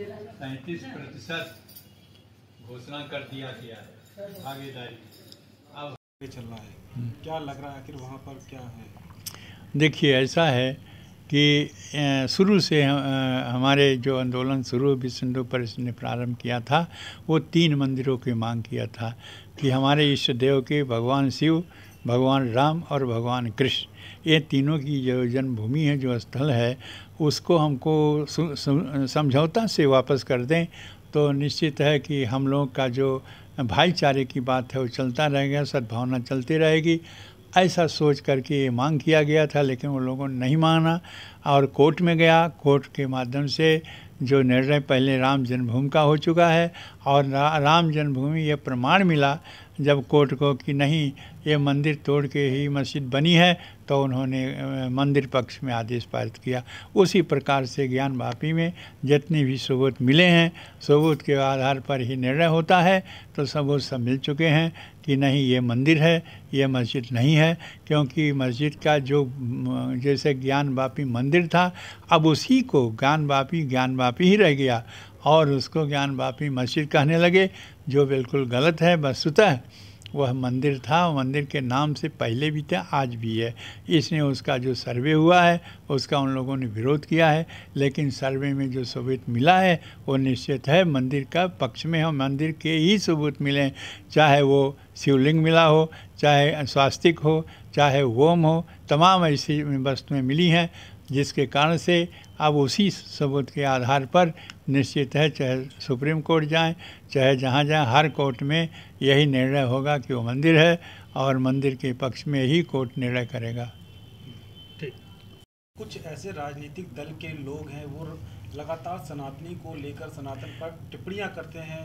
सैतीस प्रतिशत घोषणा कर दिया गया है भागीदारी अब आगे चल रहा है हम्म। क्या लग रहा है आखिर वहाँ पर क्या है देखिए ऐसा है कि शुरू से हमारे जो आंदोलन शुरू भी सिंधु परिषद ने प्रारंभ किया था वो तीन मंदिरों की मांग किया था कि हमारे इष्ट देव के भगवान शिव भगवान राम और भगवान कृष्ण ये तीनों की जो जन्मभूमि है जो स्थल है उसको हमको समझौता से वापस कर दें तो निश्चित है कि हम लोग का जो भाईचारे की बात है वो चलता रहेगा सद्भावना चलती रहेगी ऐसा सोच करके ये मांग किया गया था लेकिन उन लोगों ने नहीं माना और कोर्ट में गया कोर्ट के माध्यम से जो निर्णय पहले राम जन्मभूमि का हो चुका है और रा, राम जन्मभूमि ये प्रमाण मिला जब कोर्ट को कि नहीं ये मंदिर तोड़ के ही मस्जिद बनी है तो उन्होंने मंदिर पक्ष में आदेश पारित किया उसी प्रकार से ज्ञान वापी में जितने भी सबूत मिले हैं सबूत के आधार पर ही निर्णय होता है तो सबूत सब मिल चुके हैं कि नहीं ये मंदिर है ये मस्जिद नहीं है क्योंकि मस्जिद का जो जैसे ज्ञान वापी मंदिर था अब उसी को ज्ञान वापी ज्ञान वापी ही रह गया और उसको ज्ञान बापी मस्जिद कहने लगे जो बिल्कुल गलत है वस्तुतः वह मंदिर था मंदिर के नाम से पहले भी था आज भी है इसने उसका जो सर्वे हुआ है उसका उन लोगों ने विरोध किया है लेकिन सर्वे में जो सबूत मिला है वो निश्चित है मंदिर का पक्ष में हम मंदिर के ही सबूत मिले चाहे वो शिवलिंग मिला हो चाहे स्वास्तिक हो चाहे वोम हो तमाम ऐसी वस्तुएँ मिली हैं जिसके कारण से अब उसी सबूत के आधार पर निश्चित है चाहे सुप्रीम कोर्ट जाएं चाहे जहाँ जाएं हर कोर्ट में यही निर्णय होगा कि वो मंदिर है और मंदिर के पक्ष में ही कोर्ट निर्णय करेगा ठीक कुछ ऐसे राजनीतिक दल के लोग हैं वो लगातार सनातनी को लेकर सनातन पर टिप्पणियाँ करते हैं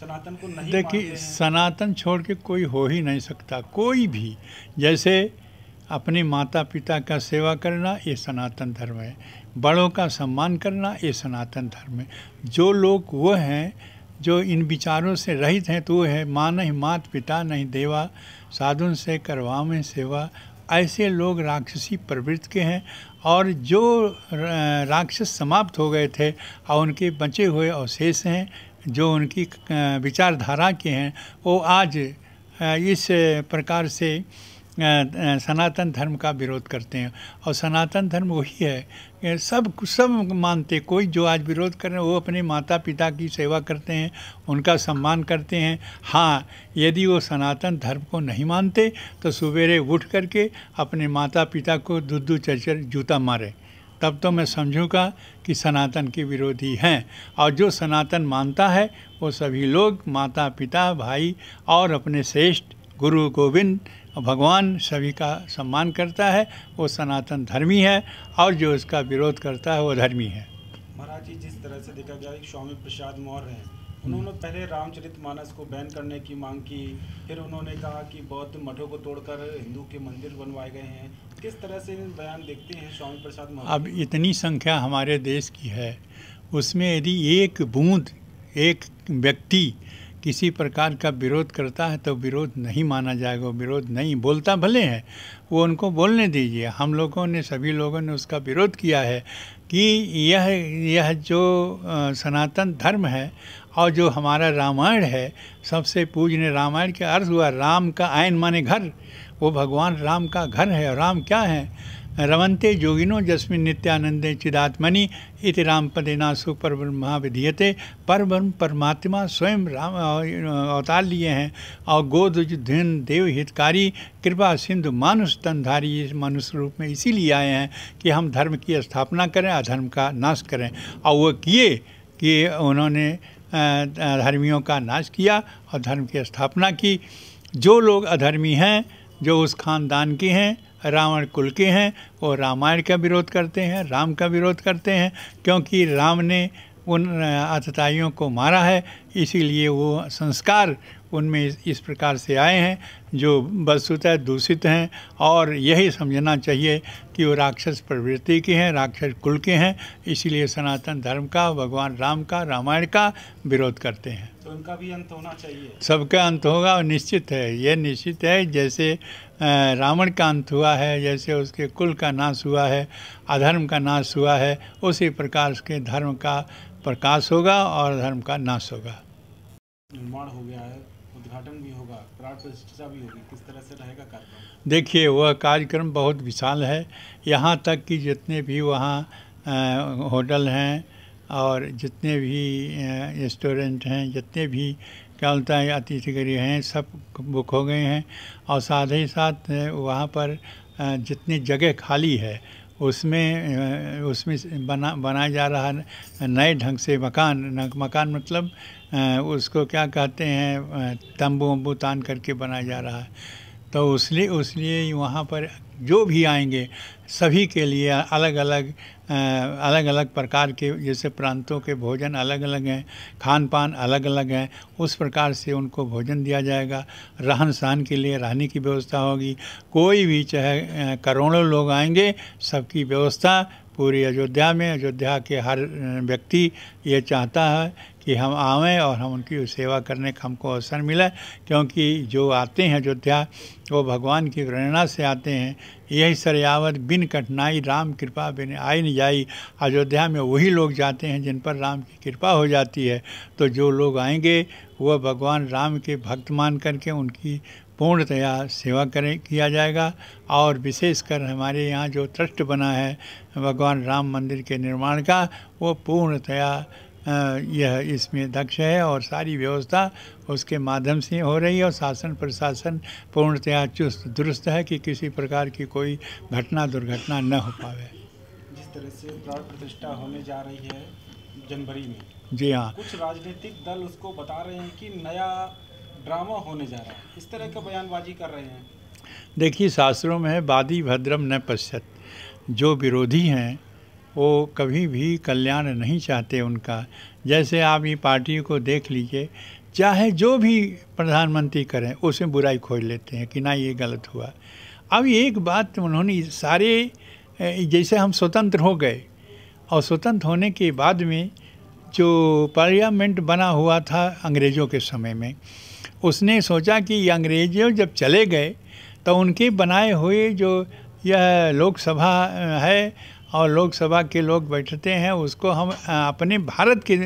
सनातन को नहीं देखिए सनातन छोड़ के कोई हो ही नहीं सकता कोई भी जैसे अपने माता पिता का सेवा करना ये सनातन धर्म है बड़ों का सम्मान करना ये सनातन धर्म है जो लोग वो हैं जो इन विचारों से रहित हैं तो वो है माँ नहीं मात पिता नहीं देवा साधुन से करवा में सेवा ऐसे लोग राक्षसी प्रवृत्ति के हैं और जो राक्षस समाप्त हो गए थे और उनके बचे हुए अवशेष हैं जो उनकी विचारधारा के हैं वो आज इस प्रकार से सनातन धर्म का विरोध करते हैं और सनातन धर्म वही है सब सब मानते कोई जो आज विरोध कर रहे हैं वो अपने माता पिता की सेवा करते हैं उनका सम्मान करते हैं हाँ यदि वो सनातन धर्म को नहीं मानते तो सवेरे उठ करके अपने माता पिता को दूध दूध जूता मारे तब तो मैं समझूँगा कि सनातन के विरोधी हैं और जो सनातन मानता है वो सभी लोग माता पिता भाई और अपने श्रेष्ठ गुरु गोविंद भगवान सभी का सम्मान करता है वो सनातन धर्मी है और जो उसका विरोध करता है वो धर्मी है महाराज जी जिस तरह से देखा गया स्वामी प्रसाद मौर्य हैं उन्होंने पहले रामचरित मानस को बैन करने की मांग की फिर उन्होंने कहा कि बौद्ध मठों को तोड़कर हिंदू के मंदिर बनवाए गए हैं किस तरह से बयान देखते हैं स्वामी प्रसाद मौर्य अब इतनी संख्या हमारे देश की है उसमें यदि एक बूंद एक व्यक्ति किसी प्रकार का विरोध करता है तो विरोध नहीं माना जाएगा विरोध नहीं बोलता भले है वो उनको बोलने दीजिए हम लोगों ने सभी लोगों ने उसका विरोध किया है कि यह यह जो सनातन धर्म है और जो हमारा रामायण है सबसे पूजने रामायण के अर्थ हुआ राम का आयन माने घर वो भगवान राम का घर है और राम क्या है रवंते जोगिनो जस्मिन नित्यानंदे चिदात्मनि इति राम पदेनासु पर ब्रह्मा विधीयते पर ब्रह्म परमात्मा स्वयं राम अवतार लिए हैं और गोद धन देव हितकारी कृपा सिंधु मानुष तनधारी इस मनुष्य रूप में इसीलिए आए हैं कि हम धर्म की स्थापना करें अधर्म का नाश करें और वो किए कि उन्होंने धर्मियों का नाश किया और धर्म की स्थापना की जो लोग अधर्मी हैं जो उस खानदान की हैं रावण कुल के हैं और रामायण का विरोध करते हैं राम का विरोध करते हैं क्योंकि राम ने उन अतताइयों को मारा है इसीलिए वो संस्कार उनमें इस प्रकार से आए हैं जो वस्तुतः दूषित हैं और यही समझना चाहिए कि वो राक्षस प्रवृत्ति के हैं राक्षस कुल के हैं इसीलिए सनातन धर्म का भगवान राम का रामायण का विरोध करते हैं तो इनका भी अंत होना चाहिए सबका अंत होगा और निश्चित है ये निश्चित है जैसे रावण का अंत हुआ है जैसे उसके कुल का नाश हुआ है अधर्म का नाश हुआ है उसी प्रकार उसके धर्म का प्रकाश होगा और धर्म का नाश होगा निर्माण हो गया है उद्घाटन भी होगा प्राण प्रतिष्ठा भी होगी किस तरह से रहेगा कार्यक्रम देखिए वह कार्यक्रम बहुत विशाल है यहाँ तक कि जितने भी वहाँ होटल हैं और जितने भी रेस्टोरेंट हैं जितने भी क्या बोलता है अतिथिगृह हैं सब बुक हो गए हैं और साथ ही साथ वहाँ पर जितनी जगह खाली है उसमें उसमें बना बनाया जा रहा नए ढंग से मकान मकान मतलब उसको क्या कहते हैं तंबू वम्बू तान करके बनाया जा रहा है तो उसलिए उसलिए वहाँ पर जो भी आएंगे सभी के लिए अलग अलग अलग अलग प्रकार के जैसे प्रांतों के भोजन अलग अलग हैं खान पान अलग अलग हैं उस प्रकार से उनको भोजन दिया जाएगा रहन सहन के लिए रहने की व्यवस्था होगी कोई भी चाहे करोड़ों लोग आएंगे सबकी व्यवस्था पूरी अयोध्या में अयोध्या के हर व्यक्ति ये चाहता है कि हम आवें और हम उनकी सेवा करने का हमको अवसर मिला क्योंकि जो आते हैं अयोध्या वो भगवान की प्रेरणा से आते हैं यही सरयावत बिन कठिनाई राम कृपा बिन आई न जाई अयोध्या में वही लोग जाते हैं जिन पर राम की कृपा हो जाती है तो जो लोग आएंगे वह भगवान राम के भक्त मान करके उनकी पूर्णतया सेवा करें किया जाएगा और विशेषकर हमारे यहाँ जो ट्रस्ट बना है भगवान राम मंदिर के निर्माण का वो पूर्णतया यह इसमें दक्ष है और सारी व्यवस्था उसके माध्यम से हो रही है और शासन प्रशासन पूर्णतया चुस्त दुरुस्त है कि किसी प्रकार की कोई घटना दुर्घटना न हो पावे जिस तरह से प्रतिष्ठा होने जा रही है जनवरी में जी हाँ कुछ राजनीतिक दल उसको बता रहे हैं कि नया ड्रामा होने जा रहा है इस तरह का बयानबाजी कर रहे हैं देखिए शास्त्रों में वादी भद्रम न पश्चत जो विरोधी हैं वो कभी भी कल्याण नहीं चाहते उनका जैसे आप ये पार्टी को देख लीजिए चाहे जो भी प्रधानमंत्री करें उसमें बुराई खोज लेते हैं कि ना ये गलत हुआ अब एक बात उन्होंने सारे जैसे हम स्वतंत्र हो गए और स्वतंत्र होने के बाद में जो पार्लियामेंट बना हुआ था अंग्रेज़ों के समय में उसने सोचा कि ये अंग्रेजों जब चले गए तो उनके बनाए हुए जो यह लोकसभा है और लोकसभा के लोग बैठते हैं उसको हम अपने भारत के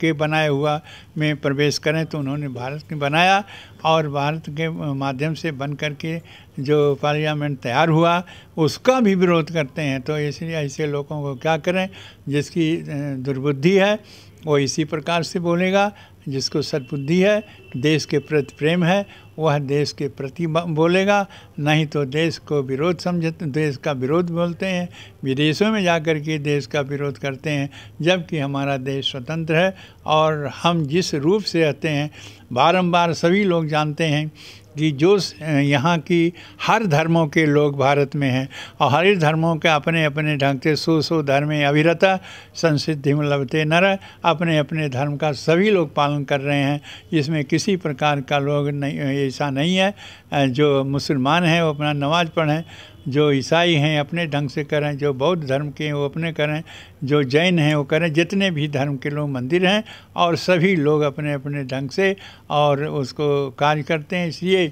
के बनाए हुआ में प्रवेश करें तो उन्होंने भारत के बनाया और भारत के माध्यम से बन करके जो पार्लियामेंट तैयार हुआ उसका भी विरोध करते हैं तो इसलिए ऐसे लोगों को क्या करें जिसकी दुर्बुद्धि है वो इसी प्रकार से बोलेगा जिसको सदबुद्धि है देश के प्रति प्रेम है वह देश के प्रति बोलेगा नहीं तो देश को विरोध समझ देश का विरोध बोलते हैं विदेशों में जा कर के देश का विरोध करते हैं जबकि हमारा देश स्वतंत्र है और हम जिस रूप से रहते हैं बारंबार सभी लोग जानते हैं कि जो यहाँ की हर धर्मों के लोग भारत में हैं और हर धर्मों के अपने अपने ढंग से सो सो धर्म अविरता संसिद्धि लभते मतलब नर अपने अपने धर्म का सभी लोग पालन कर रहे हैं इसमें किसी प्रकार का लोग नहीं ऐसा नहीं है जो मुसलमान हैं वो अपना नमाज पढ़ें जो ईसाई हैं अपने ढंग से करें जो बौद्ध धर्म के हैं वो अपने करें जो जैन हैं वो करें जितने भी धर्म के लोग मंदिर हैं और सभी लोग अपने अपने ढंग से और उसको कार्य करते हैं इसलिए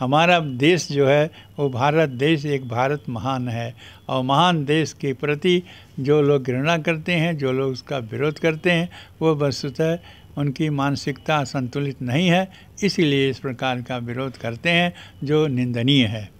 हमारा देश जो है वो भारत देश एक भारत महान है और महान देश के प्रति जो लोग घृणा करते हैं जो लोग उसका विरोध करते हैं वो वस्तुतः उनकी मानसिकता संतुलित नहीं है इसीलिए इस प्रकार का विरोध करते हैं जो निंदनीय है